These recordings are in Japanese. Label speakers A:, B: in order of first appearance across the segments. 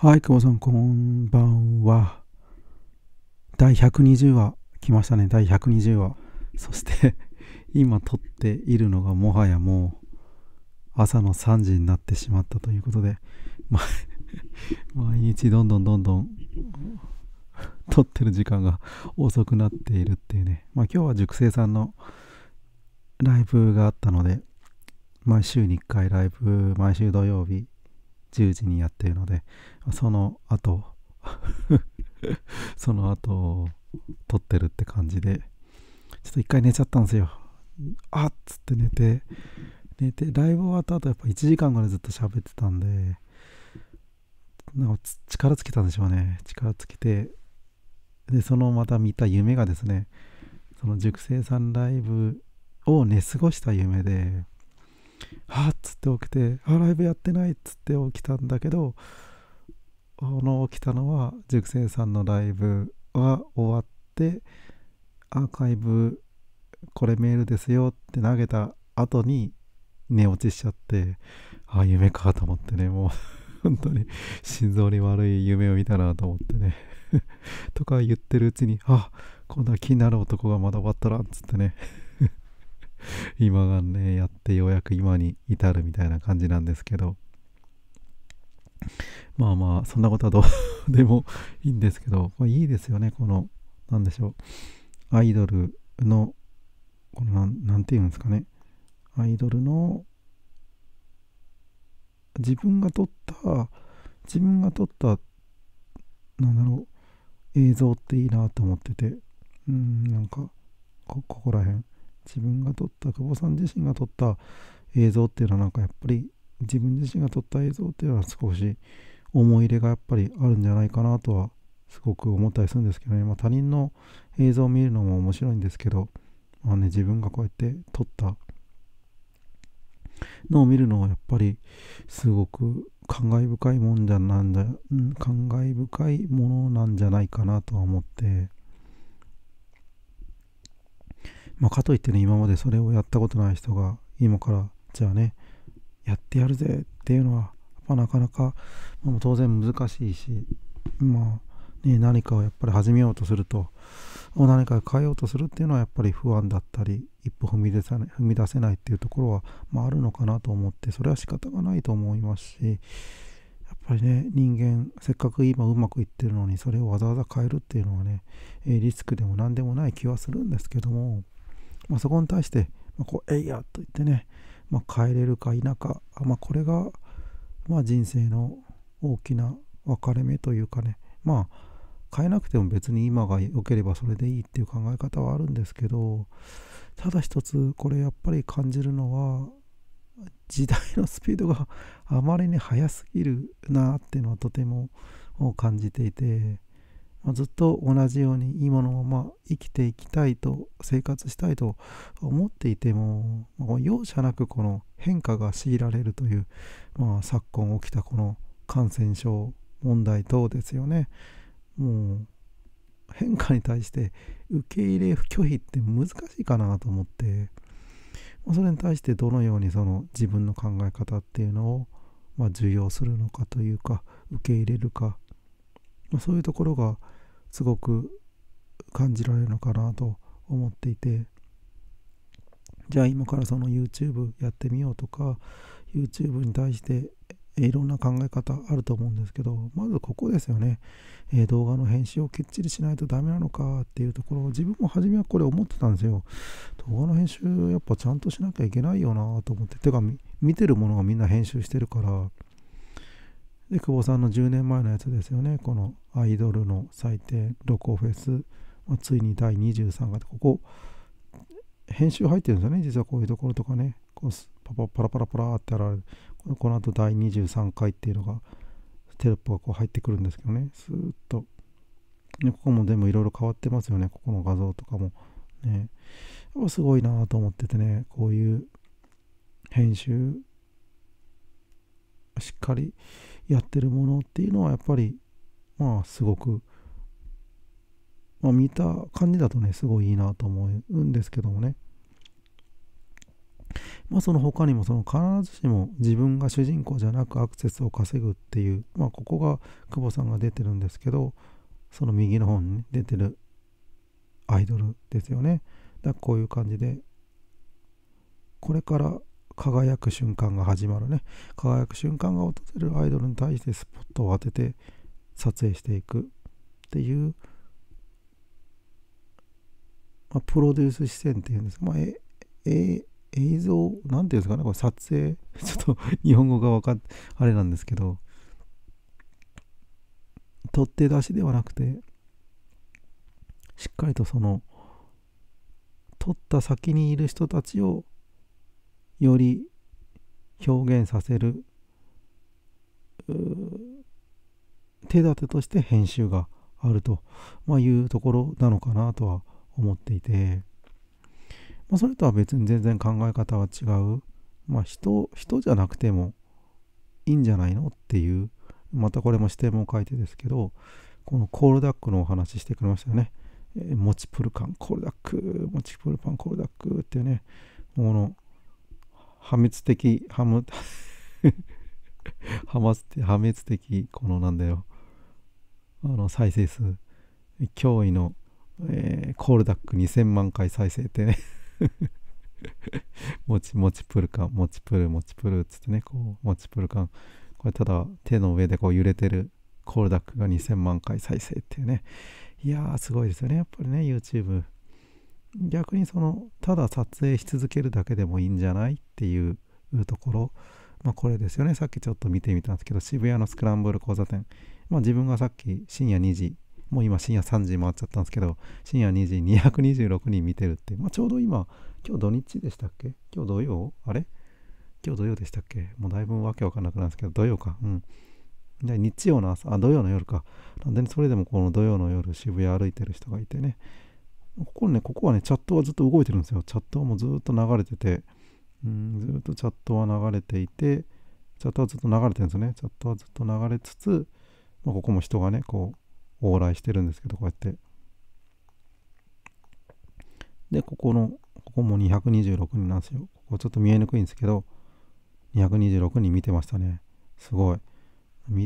A: はい、久保さん、こんばんは。第120話、来ましたね、第120話。そして 今撮っているのが、もはやもう、朝の3時になってしまったということで、ま、毎日どんどんどんどん、撮ってる時間が遅くなっているっていうね。まあ、今日は熟成さんのライブがあったので、毎週に1回ライブ、毎週土曜日、10時にやってるのでその後 その後撮ってるって感じでちょっと一回寝ちゃったんですよあっつって寝て寝てライブ終わった後やっぱ1時間ぐらいずっと喋ってたんでなんか力つけたんでしょうね力つけてでそのまた見た夢がですねその熟成さんライブを寝過ごした夢ではっつって起きてあライブやってないっつって起きたんだけどあの起きたのは熟成さんのライブは終わってアーカイブこれメールですよって投げた後に寝落ちしちゃってああ夢かと思ってねもう 本当に心臓に悪い夢を見たなと思ってね とか言ってるうちにあこんな気になる男がまだ終わったらっつってね 今がね、やってようやく今に至るみたいな感じなんですけど、まあまあ、そんなことはどう でもいいんですけど、まあ、いいですよね、この、何でしょう、アイドルの、このて言うんですかね、アイドルの、自分が撮った、自分が撮った、なんだろう、映像っていいなと思ってて、うん、なんか、こ、ここら辺。自分が撮った久保さん自身が撮った映像っていうのはなんかやっぱり自分自身が撮った映像っていうのは少し思い入れがやっぱりあるんじゃないかなとはすごく思ったりするんですけどね、まあ、他人の映像を見るのも面白いんですけど、まあね、自分がこうやって撮ったのを見るのはやっぱりすごく感慨深いもんじゃなんだ、うん、感慨深いものなんじゃないかなとは思ってまあ、かといってね、今までそれをやったことない人が、今から、じゃあね、やってやるぜっていうのは、まあ、なかなか、まあ、当然難しいし、まあ、ね、何かをやっぱり始めようとすると、何か変えようとするっていうのはやっぱり不安だったり、一歩踏み出さない踏み出せないっていうところは、まあ、あるのかなと思って、それは仕方がないと思いますし、やっぱりね人間せっかく今うまくいってるのにそれをわざわざ変えるっていうのはねリスクでも何でもない気はするんですけどもまあ、そこに対して、まあ、こうえいやと言ってね、まあ、帰れるか否か、まあ、これが、まあ、人生の大きな分かれ目というかねまあ変えなくても別に今が良ければそれでいいっていう考え方はあるんですけどただ一つこれやっぱり感じるのは時代のスピードが あまりに速すぎるなっていうのはとても感じていてまあ、ずっと同じように今のまあ生きていきたいと生活したいと思っていても、まあ、容赦なくこの変化が強いられるという、まあ、昨今起きたこの感染症問題等ですよねもう変化に対して受け入れ拒否って難しいかなと思って、まあ、それに対してどのようにその自分の考え方っていうのをまあ、重要するのかというか受け入れるかまあ、そういうところがすごく感じられるのかなと思っていてじゃあ今からその YouTube やってみようとか YouTube に対していろんな考え方あると思うんですけどまずここですよね、えー、動画の編集をきっちりしないとダメなのかっていうところを自分も初めはこれ思ってたんですよ動画の編集やっぱちゃんとしなきゃいけないよなと思っててか見てるものがみんな編集してるからで、久保さんの10年前のやつですよね。このアイドルの祭典、ロコフェス、まあ、ついに第23回で、ここ、編集入ってるんですよね。実はこういうところとかね。こうパパパラパラパラって現れる。この後第23回っていうのが、テロップがこう入ってくるんですけどね。スーッと。ね、ここも全部いろいろ変わってますよね。ここの画像とかも。ね。すごいなと思っててね。こういう編集しっかりやってるものっていうのはやっぱりまあすごく、まあ、見た感じだとねすごいいいなと思うんですけどもねまあその他にもその必ずしも自分が主人公じゃなくアクセスを稼ぐっていうまあここが久保さんが出てるんですけどその右の方に、出てるアイドルですよねだこういう感じでこれから輝く瞬間が始まるね輝く瞬間が訪れるアイドルに対してスポットを当てて撮影していくっていう、まあ、プロデュース視線っていうんですか、まあ、ええ映像なんていうんですかねこれ撮影 ちょっと日本語が分かっあれなんですけど取っ手出しではなくてしっかりとその取った先にいる人たちをより表現させる手立てとして編集があると、まあ、いうところなのかなとは思っていて、まあ、それとは別に全然考え方は違う、まあ、人人じゃなくてもいいんじゃないのっていうまたこれも視点も書いてですけどこのコールダックのお話ししてくれましたよね、えー、モチプル感コールダックモチプルパンコールダックっていうねこの破滅的、破滅 破滅的、このなんだよ、あの、再生数、驚異の、えー、コールダック2000万回再生ってねも ちもちプル感、もちプル、もちプルっつってね、こう、もちプル感。これただ手の上でこう揺れてるコールダックが2000万回再生っていうね。いやー、すごいですよね。やっぱりね、YouTube。逆にそのただ撮影し続けるだけでもいいんじゃないっていうところ、まあ、これですよねさっきちょっと見てみたんですけど渋谷のスクランブル交差点、まあ、自分がさっき深夜2時もう今深夜3時回っちゃったんですけど深夜2時226人見てるって、まあ、ちょうど今今日土日でしたっけ今日土曜あれ今日土曜でしたっけもうだいぶわけわかんなくなるんですけど土曜かうんで日曜の朝あ土曜の夜かなんで、それでもこの土曜の夜渋谷歩いてる人がいてねここね、ここはね、チャットはずっと動いてるんですよ。チャットはもうずっと流れてて、うん、ずっとチャットは流れていて、チャットはずっと流れてるんですよね。チャットはずっと流れつつ、まあ、ここも人がね、こう、往来してるんですけど、こうやって。で、ここの、ここも226人なんですよ。ここちょっと見えにくいんですけど、226人見てましたね。すごい。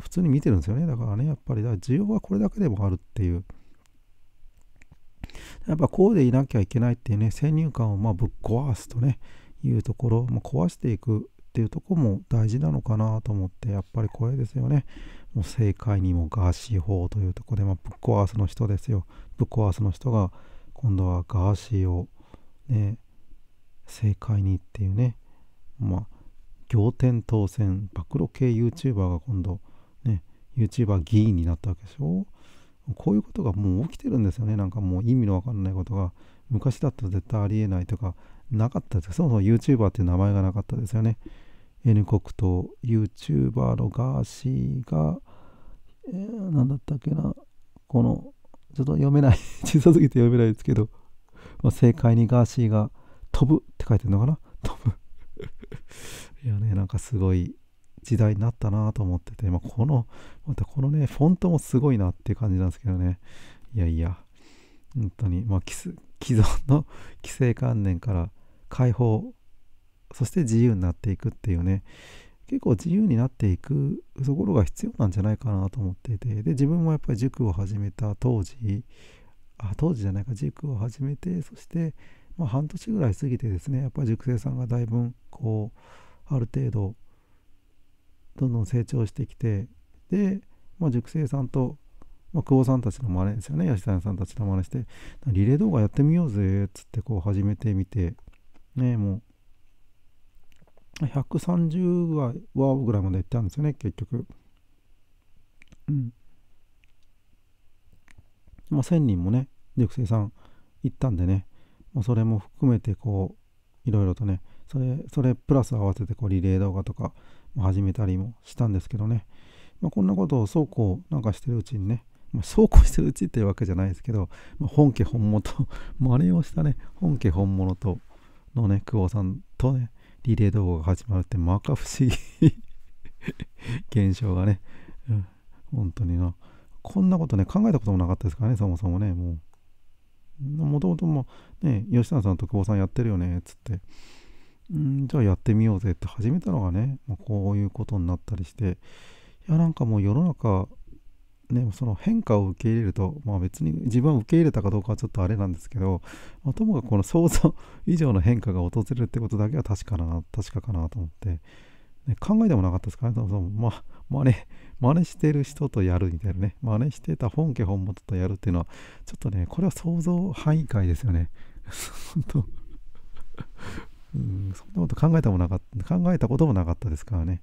A: 普通に見てるんですよね。だからね、やっぱり、だ需要はこれだけでもあるっていう。やっぱこうでいなきゃいけないっていうね、先入観をまぶっ壊すとね、いうところ、まあ、壊していくっていうとこも大事なのかなと思って、やっぱりこれですよね。もう正解にもガーシー法というとこで、まあ、ぶっ壊すの人ですよ。ぶっ壊すの人が、今度はガーシーを、ね、正解にっていうね、まあ、仰天当選、暴露系 YouTuber が今度、ね、YouTuber 議員になったわけでしょ。こういうことがもう起きてるんですよね。なんかもう意味のわかんないことが、昔だと絶対ありえないとか、なかったです。そもそも YouTuber っていう名前がなかったですよね。N 国と YouTuber のガーシーが、えー、なんだったっけな、この、ちょっと読めない 小さすぎて読めないですけど、まあ、正解にガーシーが飛ぶって書いてるのかな飛ぶ いやね、なんかすごい時代になったなと思ってて、まあ、この、またこのね、フォントもすごいなっていう感じなんですけどね。いやいや、本当に、まあ、既存の規制観念から解放、そして自由になっていくっていうね、結構自由になっていくところが必要なんじゃないかなと思っていて、で、自分もやっぱり塾を始めた当時、あ、当時じゃないか、塾を始めて、そして、まあ、半年ぐらい過ぎてですね、やっぱり塾生さんがだいぶ、こう、ある程度どんどん成長してきてで、まあ、塾生さんと、まあ、久保さんたちの真似ですよね吉谷さんたちの真似してリレー動画やってみようぜっつってこう始めてみてねもう130ーぐらいまでいったんですよね結局うんまあ1000人もね塾生さん行ったんでね、まあ、それも含めてこういろいろとねそれそれプラス合わせてこうリレー動画とか始めたりもしたんですけどね、まあ、こんなことをそうこうなんかしてるうちにね、まあ、そうこうしてるうちっていうわけじゃないですけど、まあ、本家本物と 真似をしたね、本家本物とのね、久保さんとね、リレー動画が始まるって、まか不思議 現象がね、うん、本当にな。こんなことね、考えたこともなかったですからね、そもそもね、もう。もともともね、吉田さんと久保さんやってるよね、つって。んじゃあやってみようぜって始めたのがね、まあ、こういうことになったりして、いや、なんかもう世の中、ね、その変化を受け入れると、まあ、別に自分は受け入れたかどうかはちょっとあれなんですけど、まあ、ともかくこの想像 以上の変化が訪れるってことだけは確かな確かかなと思って、ね、考えてもなかったですかねそもまあ真似真似してる人とやるみたいなね真似してた本家本元とやるっていうのはちょっとねこれは想像範囲外ですよね 本当うん、そんなこと考えたもなかった、考えたこともなかったですからね。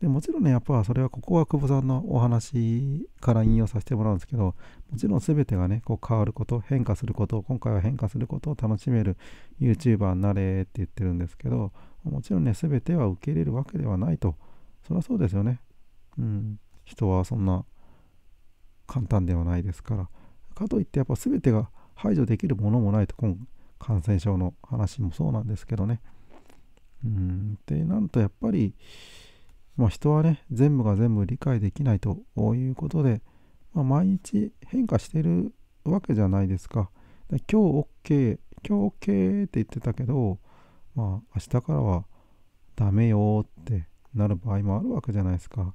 A: でもちろんね、やっぱそれはここは久保さんのお話から引用させてもらうんですけど、もちろん全てがね、こう変わること、変化すること、今回は変化することを楽しめる YouTuber になれって言ってるんですけど、もちろんね、全ては受け入れるわけではないと。そりゃそうですよね。うん。人はそんな簡単ではないですから。かといってやっぱ全てが排除できるものもないと今感染症の話もそうなんですけどね。うんってなるとやっぱり、まあ、人はね全部が全部理解できないということで、まあ、毎日変化してるわけじゃないですか。で今日 OK 今日 OK って言ってたけど、まあ、明日からはダメよってなる場合もあるわけじゃないですか。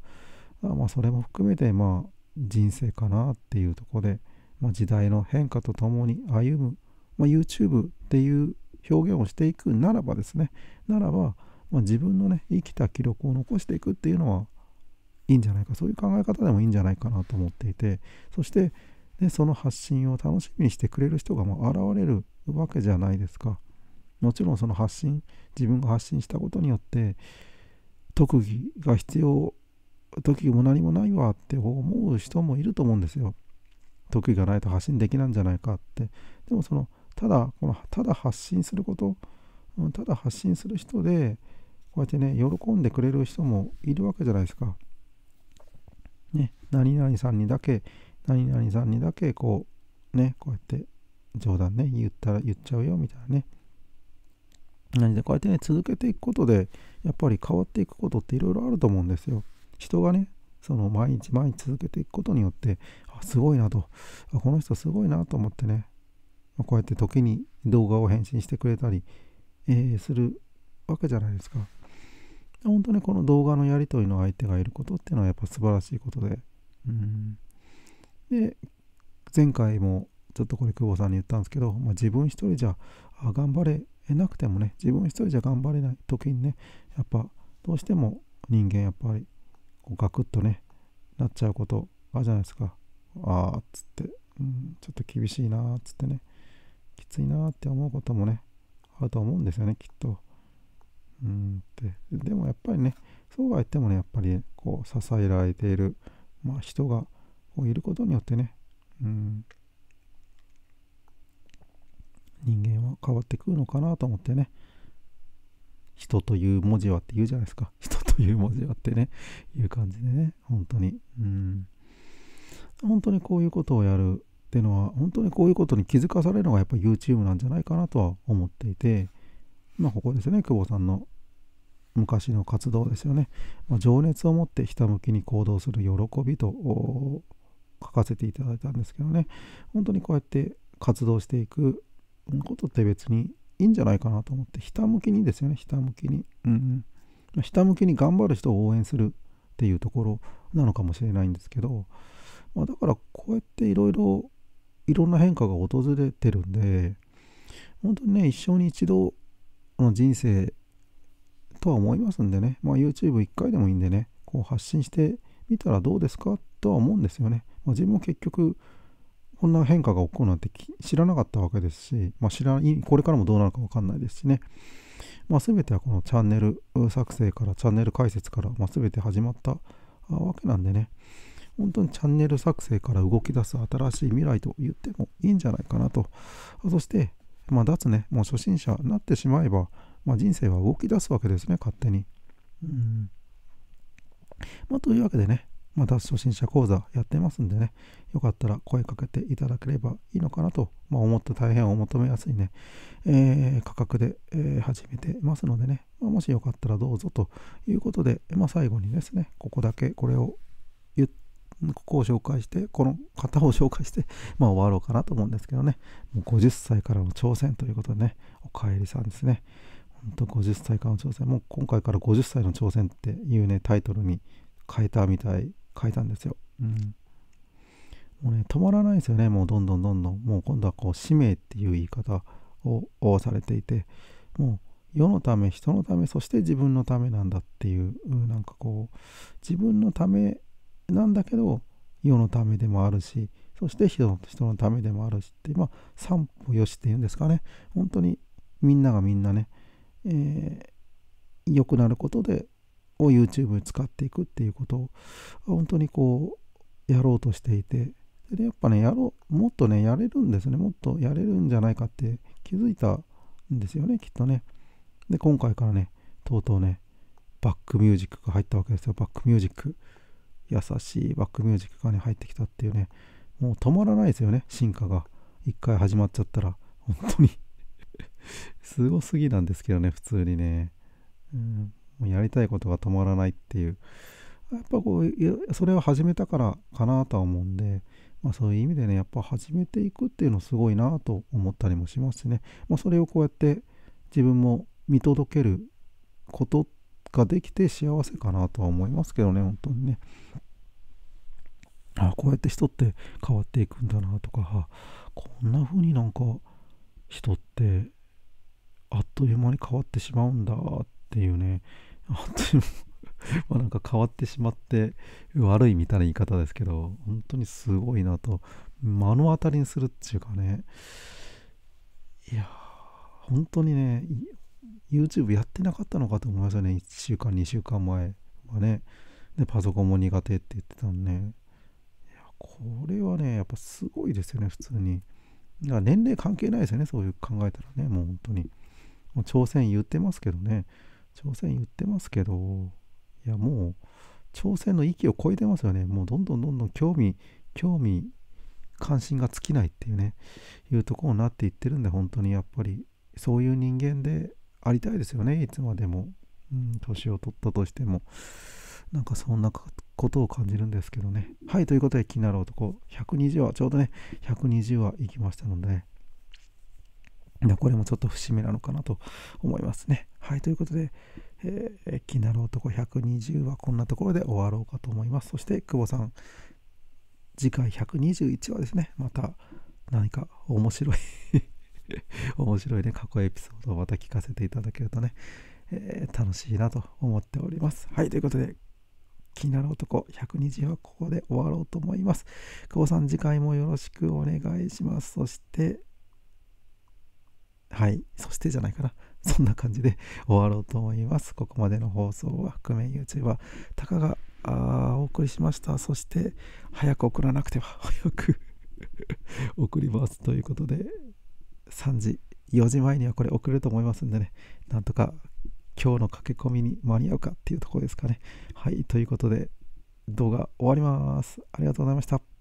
A: だまあそれも含めてまあ人生かなっていうとこで、まあ、時代の変化とともに歩むまあ、YouTube っていう表現をしていくならばですねならば、まあ、自分のね生きた記録を残していくっていうのはいいんじゃないかそういう考え方でもいいんじゃないかなと思っていてそしてでその発信を楽しみにしてくれる人がま現れるわけじゃないですかもちろんその発信自分が発信したことによって特技が必要特技も何もないわって思う人もいると思うんですよ特技がないと発信できないんじゃないかってでもそのただ、このただ発信すること、ただ発信する人で、こうやってね、喜んでくれる人もいるわけじゃないですか。ね、何々さんにだけ、何々さんにだけ、こう、ね、こうやって冗談ね、言ったら言っちゃうよ、みたいなね。なので、こうやってね、続けていくことで、やっぱり変わっていくことっていろいろあると思うんですよ。人がね、その毎日毎日続けていくことによって、あ、すごいなと、あこの人すごいなと思ってね、まこうやって時に動画を返信してくれたり、えー、するわけじゃないですか。本当にこの動画のやり取りの相手がいることっていうのはやっぱ素晴らしいことで。うん、で、前回もちょっとこれ久保さんに言ったんですけど、まあ、自分一人じゃ頑張れなくてもね、自分一人じゃ頑張れない時にね、やっぱどうしても人間やっぱりこうガクッとね、なっちゃうことあるじゃないですか。ああ、つって、うん、ちょっと厳しいな、つってね。きついなって思うこともね、あると思うんですよね、きっと。うんって。でもやっぱりね、そうは言ってもね、やっぱりこう支えられている、まあ、人がこういることによってね、うん、人間は変わってくるのかなと思ってね、人という文字はって言うじゃないですか。人という文字はってね、いう感じでね、本当に。うん。本当にこういうことをやるっていうのは本当にこういうことに気づかされるのがやっぱ YouTube なんじゃないかなとは思っていてまあここですね久保さんの昔の活動ですよね、まあ、情熱を持ってひたむきに行動する喜びと書かせていただいたんですけどね本当にこうやって活動していくことって別にいいんじゃないかなと思ってひたむきにですよねひたむきに、うんうん、ひたむきに頑張る人を応援するっていうところなのかもしれないんですけど、まあ、だからこうやっていろいろいろんな変化が訪れてるんで、本当にね、一生に一度の人生とは思いますんでね、まあ、YouTube1 回でもいいんでね、こう発信してみたらどうですかとは思うんですよね。まあ、自分も結局、こんな変化が起こるなんて知らなかったわけですし、まあ、知らこれからもどうなるか分かんないですしね、まあ、全てはこのチャンネル作成からチャンネル解説から、まあ、全て始まったわけなんでね、本当にチャンネル作成から動き出す新しい未来と言ってもいいんじゃないかなと。そして、まあ、脱ね、もう初心者になってしまえば、まあ、人生は動き出すわけですね、勝手に。うんまあ、というわけでね、まあ、脱初心者講座やってますんでね、よかったら声かけていただければいいのかなと、まあ、思って大変お求めやすいね、えー、価格で、えー、始めてますのでね、まあ、もしよかったらどうぞということで、まあ、最後にですね、ここだけこれをここを紹介して、この方を紹介して、まあ、終わろうかなと思うんですけどね、もう50歳からの挑戦ということでね、おかえりさんですね。本当50歳からの挑戦、もう今回から50歳の挑戦っていうね、タイトルに変えたみたい、変えたんですよ。うん。もうね、止まらないですよね、もうどんどんどんどん、もう今度はこう、使命っていう言い方をされていて、もう、世のため人のためそして自分のためなんだっていうなんかこう自分のためなんだけど世のためでもあるしそして人の人のためでもあるしってまあ三歩よしっていうんですかね本当にみんながみんなね、えー、良くなることでを YouTube に使っていくっていうことを本当にこうやろうとしていてでやっぱねやろうもっとねやれるんですねもっとやれるんじゃないかって気づいたんですよねきっとねで今回からねとうとうねバックミュージックが入ったわけですよバックミュージック優しいバックミュージックがね、入ってきたっていうね、もう止まらないですよね、進化が。一回始まっちゃったら、本当に すごすぎなんですけどね、普通にね。うん、もうやりたいことが止まらないっていう。やっぱこう、それを始めたからかなとは思うんで、まあ、そういう意味でね、やっぱ始めていくっていうのすごいなと思ったりもしますしね。まあ、それをこうやって自分も見届けることっができて幸せかなとは思いますけどね、本当にね。あこうやって人って変わっていくんだなとか、こんな風になんか人ってあっという間に変わってしまうんだっていうね、あっという間まなんか変わってしまって悪いみたいな言い方ですけど、本当にすごいなと、目の当たりにするっていうかね、いや、本当にね、YouTube やってなかったのかと思いますよね。1週間、2週間前はね。で、パソコンも苦手って言ってたんで、ね。いや、これはね、やっぱすごいですよね、普通に。か年齢関係ないですよね、そういう考えたらね、もう本当に。もう朝鮮言ってますけどね。朝鮮言ってますけど、いや、もう、朝鮮の域を超えてますよね。もうどんどんどんどん興味、興味、関心が尽きないっていうね、いうところになっていってるんで、本当にやっぱり、そういう人間でありたいですよねいつまでも、うん、年を取ったとしてもなんかそんなことを感じるんですけどねはいということで気になる男120話ちょうどね120話いきましたので、ね、これもちょっと節目なのかなと思いますねはいということで、えー、気になる男120話こんなところで終わろうかと思いますそして久保さん次回121話ですねまた何か面白い 面白いね、過去エピソードをまた聞かせていただけるとね、えー、楽しいなと思っております。はい、ということで、気になる男120はここで終わろうと思います。久保さん、次回もよろしくお願いします。そして、はい、そしてじゃないかな。そんな感じで終わろうと思います。ここまでの放送は、覆面 YouTuber、たかがあお送りしました。そして、早く送らなくては、早く 送ります。ということで、3時、4時前にはこれ送ると思いますんでね、なんとか今日の駆け込みに間に合うかっていうところですかね。はい、ということで動画終わります。ありがとうございました。